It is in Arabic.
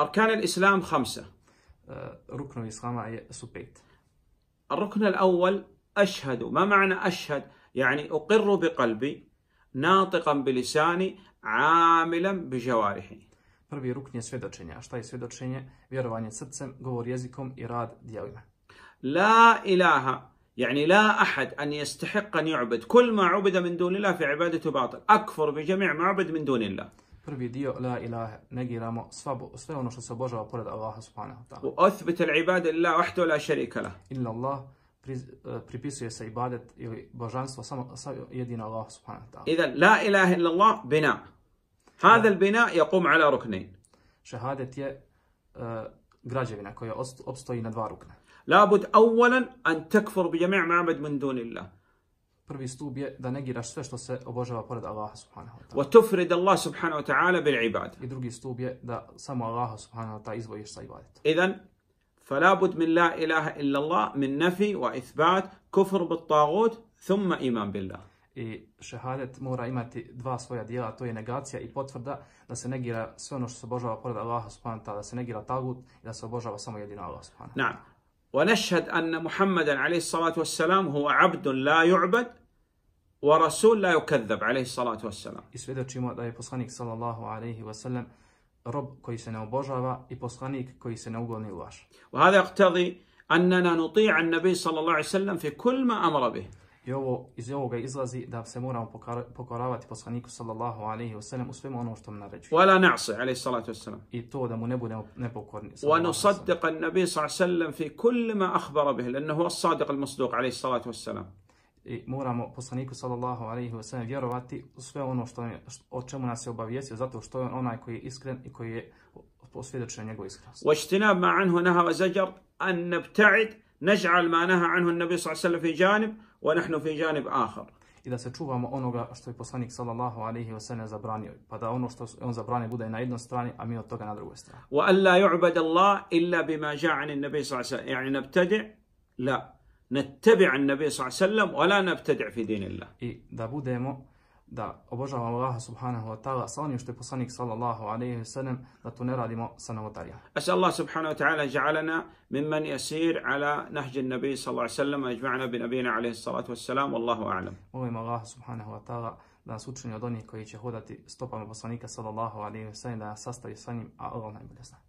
أركان الإسلام خمسة أه، ركن الإسلام هي سبيت الركن الأول أشهد ما معنى أشهد يعني أقر بقلبي ناطقا بلساني عاملا بجوارحي Prvi rukn je svjedočenje. A šta je svjedočenje? Vjerovanje srcem, govor jezikom i rad dijelima. La ilaha, يعني لا أحد أن يستحق أن يعبد كل ما عبد من دون الله في عبادته باطل أكفر بجميع ما عبد من دون الله Prvi dio, la ilaha, negiramo svabo, sve ono što se obožava pored Allaha subhanahu wa ta'ala. Wa athbit al ibada lillahi wahdahu la sharika له. Inna Allah, pri, pripisuje se ibadet ili božanstvo samo, samo jedino Allahu subhanahu wa ta'ala. إذا لا إله إلا الله بناء. هذا البناء يقوم على ركنين. Šehadet je uh, građevina koja obstoji na dva rukna. لابد awwalan an takfur bi jami' من min dunillah. prvi stup je da negiraš sve što se obožava pored Allaha subhanahu wa ta'ala. Allah subhanahu wa ta'ala bil ibad. I drugi stup je da samo Allaha subhanahu wa ta'ala izvojiš sa ibadet. ibadetom. إذن فلا بد من لا إله إلا الله من نفي وإثبات كفر بالطاغوت ثم إيمان بالله. I šehadet mora imati dva svoja dijela, to je negacija i potvrda da se negira sve ono što se obožava pored Allaha subhanahu wa ta'ala, da se negira tagut i da se obožava samo jedino Allah subhanahu wa ta'ala. نعم. ونشهد أن محمدا عليه الصلاة والسلام هو عبد لا يعبد ورسول لا يكذب عليه الصلاة والسلام يسويدوشيمو دا يبصانيك صلى الله عليه وسلم رب koji se ne obožava i poslanik koji se وهذا يقتضي أننا نطيع النبي صلى الله عليه وسلم في كل ما أمر به. I ovo iz ovoga izlazi da se moramo pokoravati صلى الله عليه وسلم u svemu ono što ولا نعصي عليه الصلاة والسلام. I to da mu ne ونصدق النبي صلى الله عليه وسلم في كل ما أخبر به لأنه هو الصادق المصدوق عليه الصلاة والسلام. i moramo poslaniku sallallahu alaihi wasallam vjerovati u sve ono što je, o čemu nas je obavijestio zato što je onaj koji je iskren i koji je posvjedočen njegov iskrenost. واجتناب ما عنه نهى وزجر أن نبتعد نجعل ما نهى عنه النبي صلى الله عليه وسلم في جانب ونحن في جانب آخر. I da se čuvamo onoga što je poslanik sallallahu alejhi ve sellem zabranio, pa da ono što on zabrani bude na jednoj strani, a mi od toga na drugoj strani. wa alla yu'bad Allah illa bima جاء an-nabi sallallahu alejhi ve sellem يعني nabtadi la نتبع النبي صلى الله عليه وسلم ولا نبtedع في din Allah. I da budemo da obožavamo Allaha subhanahu wa ta'ala sa onim što je poslanik sallallahu alaihi wa sallam da to ne radimo sa novotarijama. Asa Allah subhanahu wa ta'ala ja'alana mimman yasir ala nahđi nabi sallallahu alaihi wa sallam ajma'na bi nabina alaihi salatu wa salam wallahu a'lam. Molim Allaha subhanahu wa ta'ala da nas učini od onih koji će hodati stopama poslanika sallallahu alaihi wa sallam da nas sastavi sa njim, a Allah najbolje zna.